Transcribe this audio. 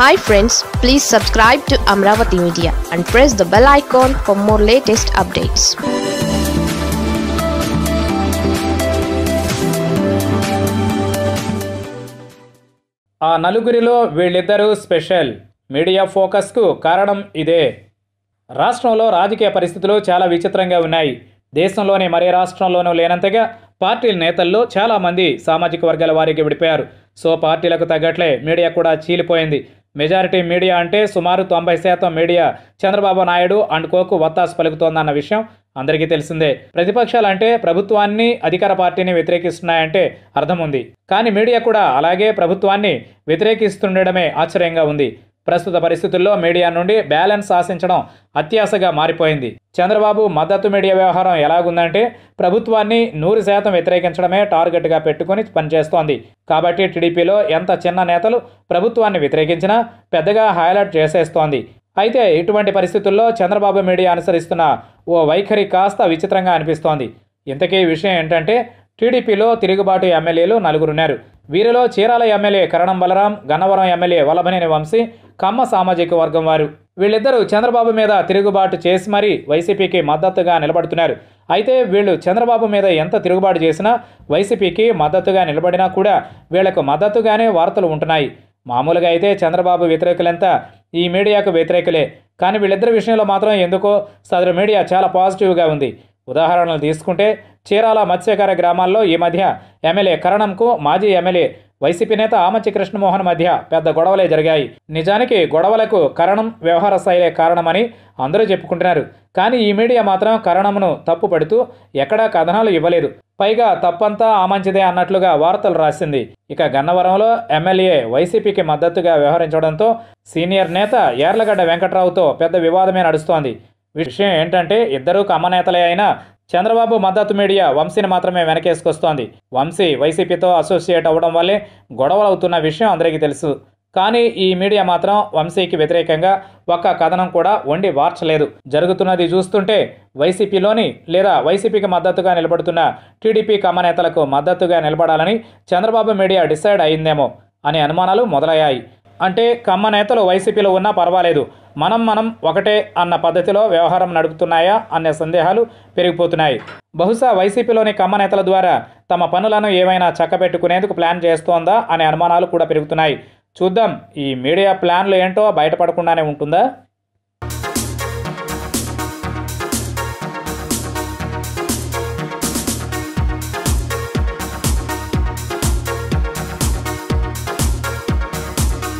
hi friends please subscribe to Amaravati media and press the bell icon for more latest updates ఆ నలుగురిలో వీళ్ళిద్దరూ special media ఫోకస్కు కారణం ఇదే రాష్ట్రంలో రాజకీయ పరిస్థితులు చాలా విచిత్రంగా ఉన్నాయి దేశంలోని మరే రాష్ట్రంలోనూ లేనంతగా పార్టీల నేతల్లో చాలామంది సామాజిక వర్గాల వారికి విడిపోయారు సో పార్టీలకు తగ్గట్లే మీడియా కూడా చీలిపోయింది మెజారిటీ మీడియా అంటే సుమారు తొంభై శాతం మీడియా చంద్రబాబు నాయుడు అండ్ కోకు వత్తాసు పలుకుతోందన్న విషయం అందరికీ తెలిసిందే ప్రతిపక్షాలంటే ప్రభుత్వాన్ని అధికార పార్టీని వ్యతిరేకిస్తున్నాయంటే అర్థం ఉంది కానీ మీడియా కూడా అలాగే ప్రభుత్వాన్ని వ్యతిరేకిస్తుండడమే ఆశ్చర్యంగా ఉంది ప్రస్తుత పరిస్థితుల్లో మీడియా నుండి బ్యాలెన్స్ ఆశించడం అత్యాశగా మారిపోయింది చంద్రబాబు మద్దతు మీడియా వ్యవహారం ఎలాగుందంటే ప్రభుత్వాన్ని నూరు శాతం వ్యతిరేకించడమే టార్గెట్గా పెట్టుకుని పనిచేస్తోంది కాబట్టి టీడీపీలో ఎంత చిన్న నేతలు ప్రభుత్వాన్ని వ్యతిరేకించినా పెద్దగా హైలైట్ చేసేస్తోంది అయితే ఇటువంటి పరిస్థితుల్లో చంద్రబాబు మీడియా అనుసరిస్తున్న ఓ వైఖరి కాస్త విచిత్రంగా అనిపిస్తోంది ఇంతకీ విషయం ఏంటంటే టీడీపీలో తిరుగుబాటు ఎమ్మెల్యేలు నలుగురున్నారు వీరిలో చీరాల ఎమ్మెల్యే కరణం బలరాం గన్నవరం ఎమ్మెల్యే వల్లభనేని వంశీ కమ్మ సామాజిక వర్గం వారు వీళ్ళిద్దరూ చంద్రబాబు మీద తిరుగుబాటు చేసి మరీ వైసీపీకి మద్దతుగా నిలబడుతున్నారు అయితే వీళ్ళు చంద్రబాబు మీద ఎంత తిరుగుబాటు చేసినా వైసీపీకి మద్దతుగా నిలబడినా కూడా వీళ్లకు మద్దతుగానే వార్తలు ఉంటున్నాయి మామూలుగా అయితే చంద్రబాబు వ్యతిరేకులంతా ఈ మీడియాకు వ్యతిరేకులే కానీ వీళ్ళిద్దరి విషయంలో మాత్రం ఎందుకో సదరు మీడియా చాలా పాజిటివ్గా ఉంది ఉదాహరణలు తీసుకుంటే చీరాల మత్స్యకార గ్రామాల్లో ఈ మధ్య ఎమ్మెల్యే కరణంకు మాజీ ఎమ్మెల్యే వైసీపీ నేత ఆమచి కృష్ణమోహన్ మధ్య పెద్ద గొడవలే జరిగాయి నిజానికి గొడవలకు కరణం వ్యవహార శైలే కారణమని అందరూ చెప్పుకుంటున్నారు కానీ ఈ మీడియా మాత్రం కరణమును తప్పుపడుతూ ఎక్కడా కథనాలు ఇవ్వలేదు పైగా తప్పంతా ఆమంచిదే అన్నట్లుగా వార్తలు రాసింది ఇక గన్నవరంలో ఎమ్మెల్యే వైసీపీకి మద్దతుగా వ్యవహరించడంతో సీనియర్ నేత ఏర్లగడ్డ వెంకట్రావుతో పెద్ద వివాదమే నడుస్తోంది విషయం ఏంటంటే ఇద్దరూ కమనేతలే అయినా చంద్రబాబు మద్దతు మీడియా వంశీని మాత్రమే వెనకేసుకొస్తోంది వంశీ వైసీపీతో అసోసియేట్ అవ్వడం వల్లే గొడవలు అవుతున్న విషయం అందరికీ తెలుసు కానీ ఈ మీడియా మాత్రం వంశీకి వ్యతిరేకంగా ఒక్క కథనం కూడా వండి వార్చలేదు జరుగుతున్నది చూస్తుంటే వైసీపీలోని లేదా వైసీపీకి మద్దతుగా నిలబడుతున్న టీడీపీ కమనేతలకు మద్దతుగా నిలబడాలని చంద్రబాబు మీడియా డిసైడ్ అయిందేమో అనే అనుమానాలు మొదలయ్యాయి అంటే కమ్మ నేతలు వైసీపీలో ఉన్నా పర్వాలేదు మనం మనం ఒకటే అన్న పద్ధతిలో వ్యవహారం నడుపుతున్నాయా అనే సందేహాలు పెరిగిపోతున్నాయి బహుశా వైసీపీలోని కమ్మ నేతల ద్వారా తమ పనులను ఏమైనా చక్కబెట్టుకునేందుకు ప్లాన్ చేస్తోందా అనే అనుమానాలు కూడా పెరుగుతున్నాయి చూద్దాం ఈ మీడియా ప్లాన్లు ఏంటో బయటపడకుండానే ఉంటుందా